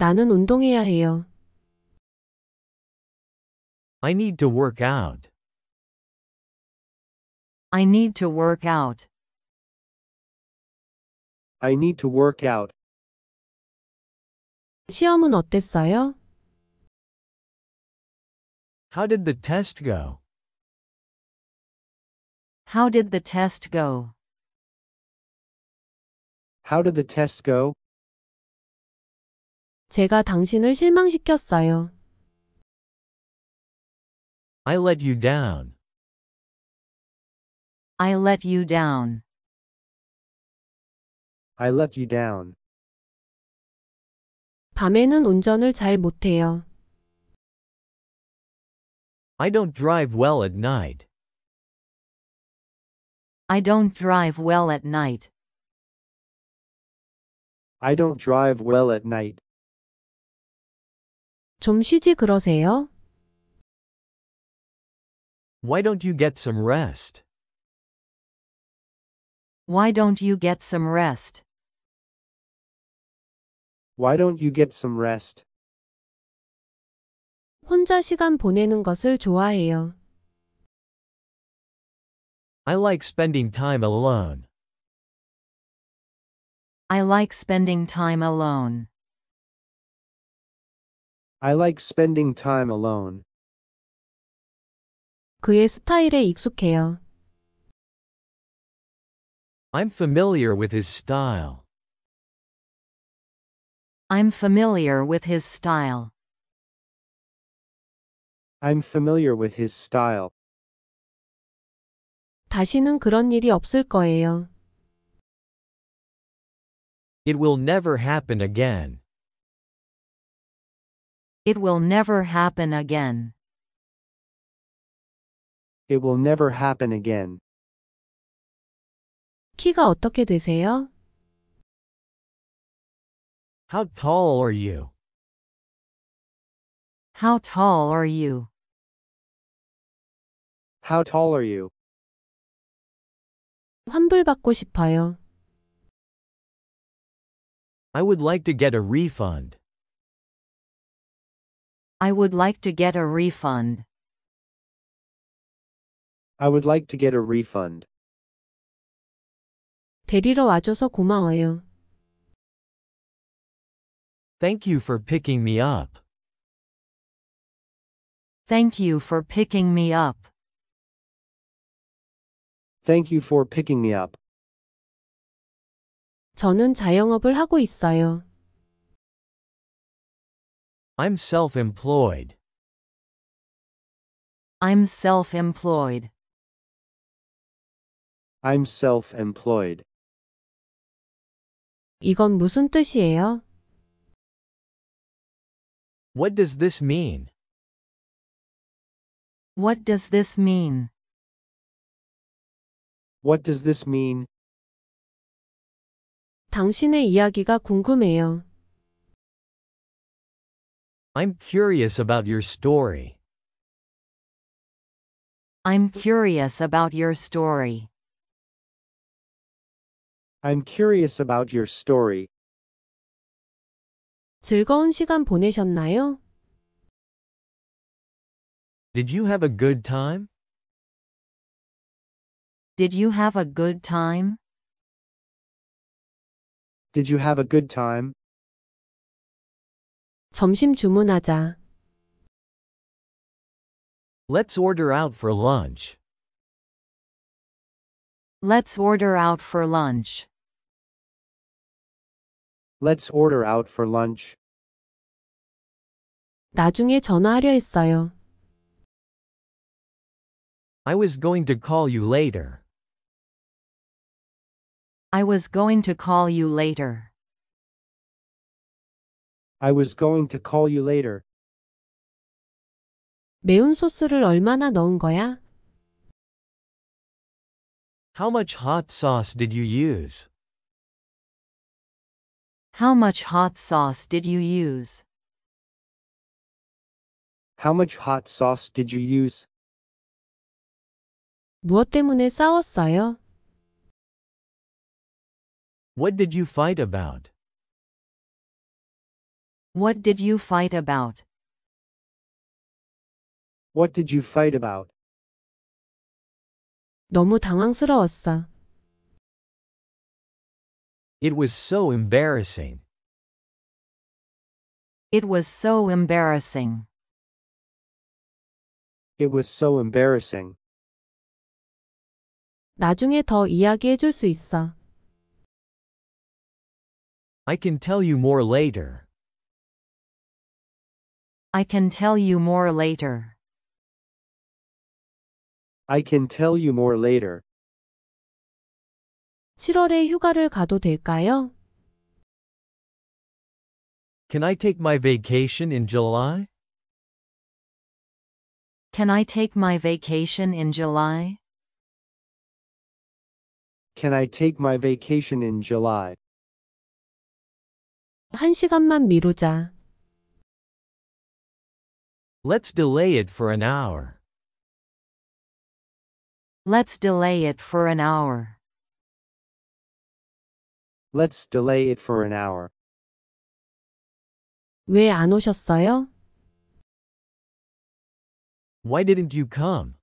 나는 운동해야 해요. I need to work out. I need to work out. I need to work out. 시험은 어땠어요? How did the test go? How did the test go? How did the test go? 제가 당신을 실망시켰어요. I let you down. I let you down. I let you down. 밤에는 운전을 잘 못해요. I don't drive well at night. I don't drive well at night. I don't drive well at night. 좀 쉬지 그러세요? Why don't you get some rest? Why don't you get some rest? Why don't you get some rest? 혼자 시간 보내는 것을 좋아해요. I like spending time alone. I like spending time alone. I like spending time alone. 그의 스타일에 익숙해요. I'm familiar with his style. I'm familiar with his style. I'm familiar with his style. 다시는 그런 일이 없을 거예요. It will never happen again. It will never happen again. It will never happen again. 키가 어떻게 되세요? How tall are you? How tall are you? How tall are you? 환불받고 싶어요. I would like to get a refund. I would like to get a refund. I would like to get a refund. 데리러 와줘서 고마워요. Thank you for picking me up. Thank you for picking me up. Thank you for picking me up. 저는 자영업을 하고 있어요. I'm self-employed. I'm self-employed. I'm self-employed. 이건 무슨 뜻이에요? What does this mean? What does this mean? What does this mean? 당신의 이야기가 궁금해요. I'm curious about your story. I'm curious about your story. I'm curious about your story. 즐거운 시간 보내셨나요? Did you have a good time? Did you have a good time? Did you have a good time? 점심 주문하자. Let's order out for lunch. Let's order out for lunch. Let's order out for lunch. 나중에 전화하려 했어요. I was going to call you later. I was going to call you later. I was going to call you later. 매운 소스를 얼마나 넣은 거야? How much hot sauce did you use? How much hot sauce did you use? How much hot sauce did you use? 무엇 때문에 싸웠어요? What did you fight about? What did you fight about? What did you fight about? 너무 당황스러웠어. It was so embarrassing. It was so embarrassing. It was so embarrassing. 나중에 더 이야기해 줄 수 있어. I can tell you more later. I can tell you more later. I can tell you more later. 7월에 휴가를 가도 될까요? Can I take my vacation in July? Can I take my vacation in July? Can I take my vacation in July? 한 시간만 미루자. Let's delay it for an hour. Let's delay it for an hour. Let's delay it for an hour. 오셨어요? Why didn't you come?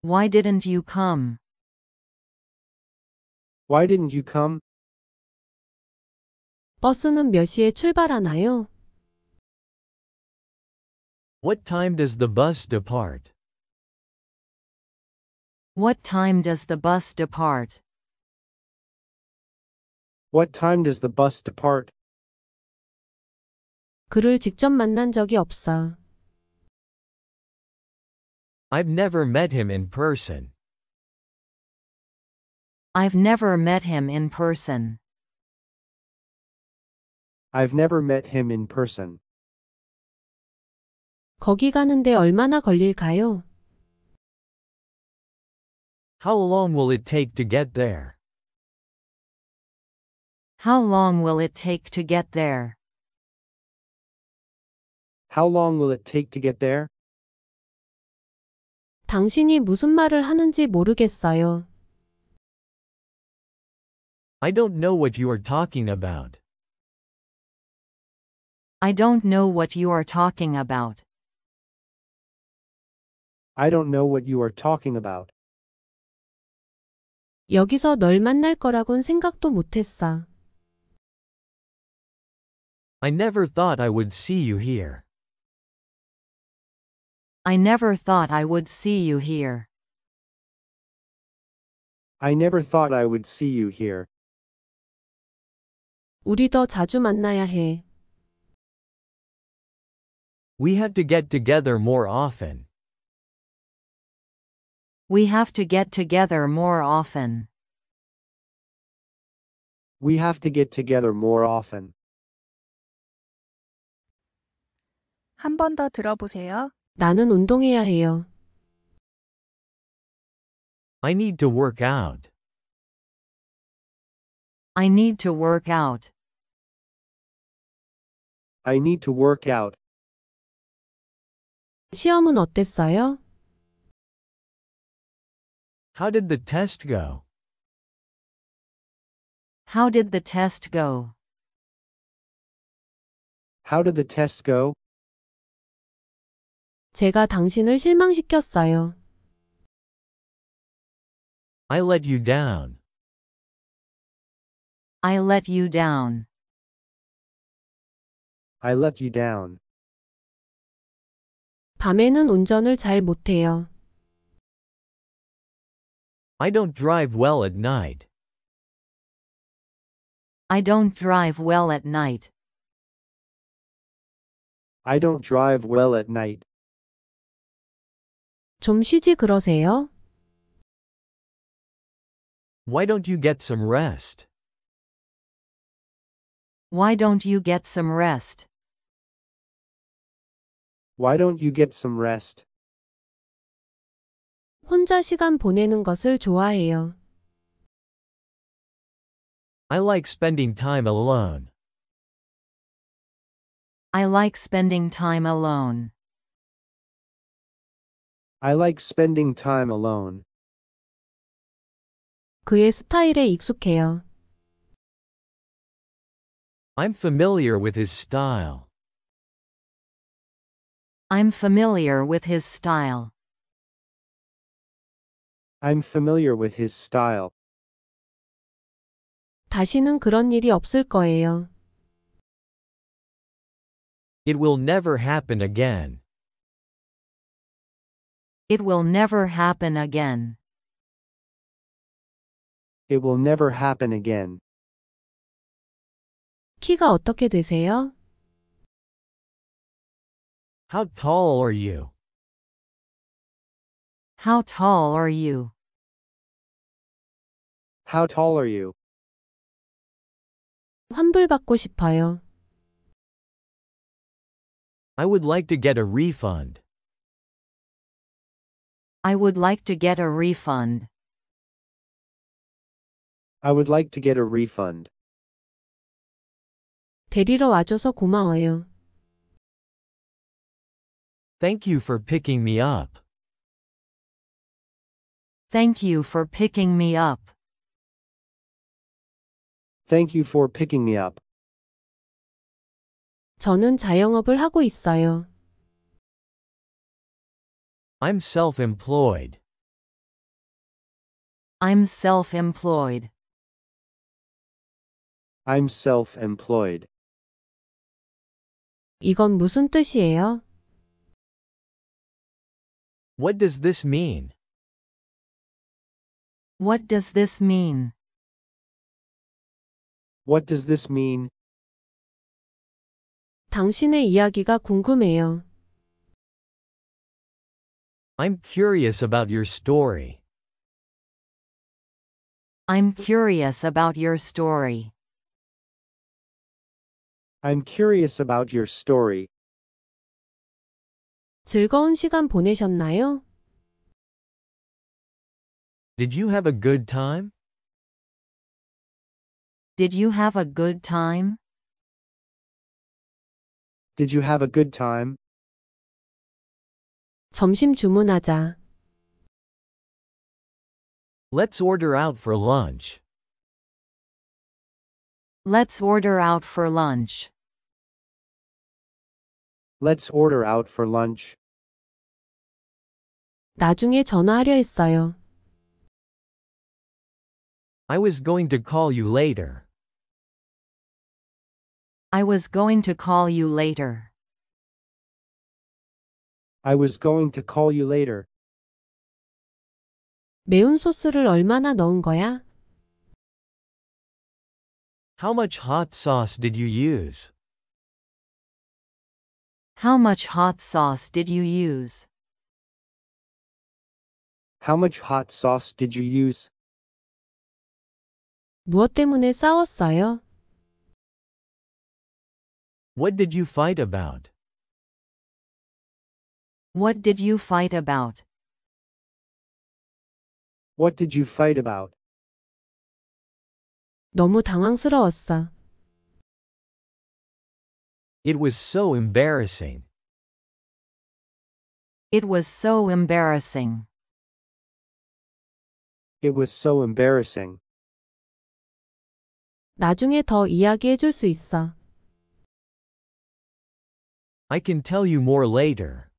Why didn't you come? Why didn't you come? 버스는 몇 시에 출발하나요? What time does the bus depart? What time does the bus depart? What time does the bus depart? 그를 직접 만난 적이 없어. I've never met him in person. I've never met him in person. I've never met him in person. 거기 가는데 얼마나 걸릴까요? How long will it take to get there? How long will it take to get there? How long will it take to get there? 당신이 무슨 말을 하는지 모르겠어요. I don't know what you are talking about. I don't know what you are talking about. I don't know what you are talking about. 여기서 널 만날 거라곤 생각도 I never thought I would see you here. I never thought I would see you here. I never thought I would see you here. 우리 더 자주 만나야 해. We have to get together more often. We have to get together more often. We have to get together more often. 한 번 더 들어보세요. 나는 운동해야 해요. I need to work out. I need to work out. I need to work out. 시험은 어땠어요? How did the test go? How did the test go? How did the test go? 제가 당신을 실망시켰어요. I let you down. I let you down. I let you down. 밤에는 운전을 잘 못해요. I don't drive well at night. I don't drive well at night. I don't drive well at night. 좀 쉬지 그러세요. Why don't you get some rest? Why don't you get some rest? Why don't you get some rest? 혼자 시간 보내는 것을 좋아해요. I like spending time alone. I like spending time alone. I like spending time alone. 그의 스타일에 익숙해요. I'm familiar with his style. I'm familiar with his style. I'm familiar with his style. 다시는 그런 일이 없을 거예요. It will never happen again. It will never happen again. It will never happen again. 키가 어떻게 되세요? How tall are you? How tall are you? How tall are you? 싶어요. I would like to get a refund. I would like to get a refund. I would like to get a refund. 데리러 와줘서 고마워요. Thank you for picking me up. Thank you for picking me up. Thank you for picking me up. 저는 자영업을 하고 있어요. I'm self-employed. I'm self-employed. I'm self-employed. 이건 무슨 뜻이에요? What does this mean? What does this mean? What does this mean? 당신의 이야기가 궁금해요. I'm curious about your story. I'm curious about your story. I'm curious about your story. 즐거운 시간 보내셨나요? Did you have a good time? Did you have a good time? Did you have a good time? 점심 주문하자. Let's order out for lunch. Let's order out for lunch. Let's order out for lunch. 나중에 전화하려 했어요. I was going to call you later. I was going to call you later. I was going to call you later. 매운 소스를 얼마나 넣은 거야? How much hot sauce did you use? How much hot sauce did you use? How much hot sauce did you use? 무엇 때문에 싸웠어요? What did you fight about? What did you fight about? What did you fight about? 너무 당황스러웠어. It was so embarrassing. It was so embarrassing. It was so embarrassing. 나중에 더 이야기해 있어. I can tell you more later.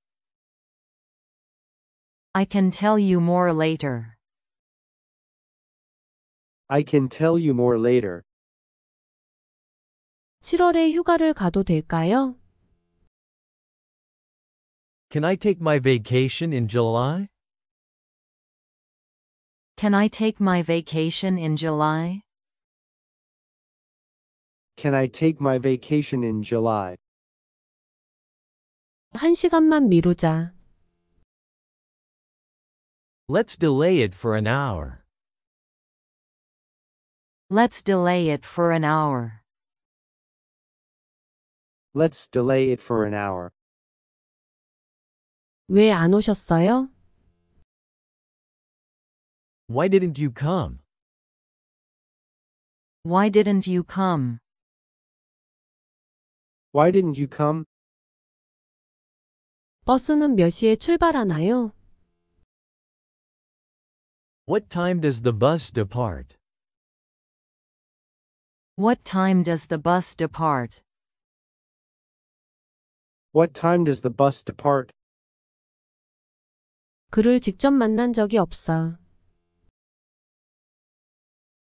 I can tell you more later. I can tell you more later. 7월에 휴가를 가도 될까요? Can I take my vacation in July? Can I take my vacation in July? Can I take my vacation in July? 한 시간만 미루자. Let's delay it for an hour. Let's delay it for an hour. Let's delay it for an hour. 오셨어요? Why didn't you come? Why didn't you come? Why didn't you come? 버스는 몇 시에 출발하나요? What time does the bus depart? What time does the bus depart? What time does the bus depart? 그를 직접 만난 적이 없어.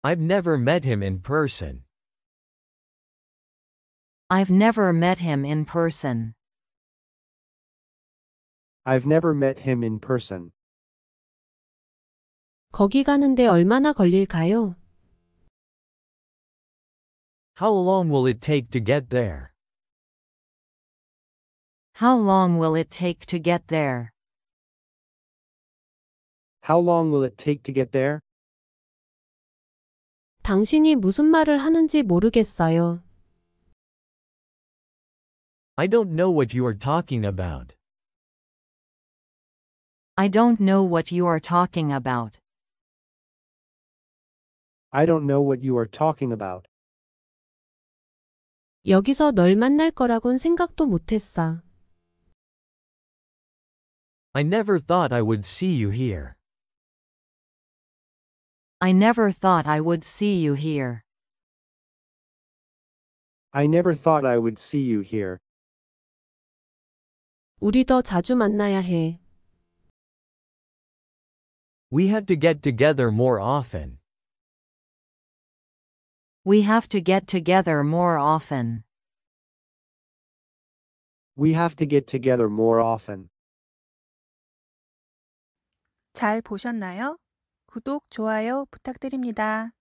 I've never met him in person. I've never met him in person. I've never met him in person. 거기 가는데 얼마나 걸릴까요? How long will it take to get there? How long will it take to get there? How long will it take to get there? 당신이 무슨 말을 하는지 모르겠어요. I don't know what you are talking about. I don't know what you are talking about. I don't know what you are talking about. 여기서 널 만날 거라곤 생각도 I never thought I would see you here. I never thought I would see you here. I never thought I would see you here. 우리 더 자주 만나야 해. We have to get together more often. We have to get together more often. We have to get together more often. 잘 보셨나요? 구독, 좋아요 부탁드립니다.